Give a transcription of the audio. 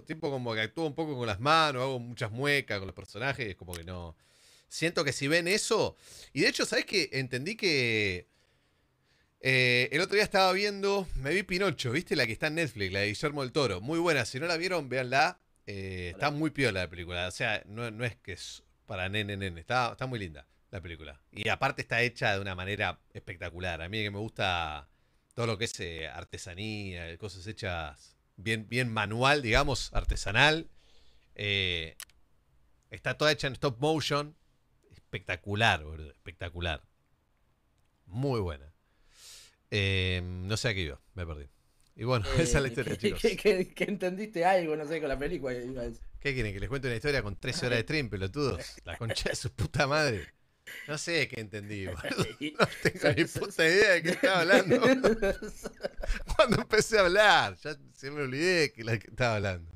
tipo como que actúo un poco con las manos, hago muchas muecas con los personajes, como que no. Siento que si ven eso. Y de hecho, ¿sabes que Entendí que. Eh, el otro día estaba viendo. Me vi Pinocho, ¿viste? La que está en Netflix, la de Guillermo del Toro. Muy buena. Si no la vieron, véanla. Eh, está muy piola la película. O sea, no, es que es para nene, nene. Está, muy linda la película. Y aparte está hecha de una manera espectacular. A mí que me gusta todo lo que es eh, artesanía, cosas hechas bien, bien manual, digamos, artesanal. Eh, está toda hecha en stop motion. Espectacular, boludo, espectacular. Muy buena. Em, no sé a qué iba, me perdí. Y bueno, esa es la eh, historia, chicos. Que, entendiste algo, no sé, con la película. ¿Qué quieren? Que les cuente una historia con 13 horas de stream, pelotudos. La concha de su puta madre. No sé qué entendí, boludo. No tengo ni puta idea de qué estaba hablando. Cuando empecé a hablar, ya se me olvidé que la que estaba hablando.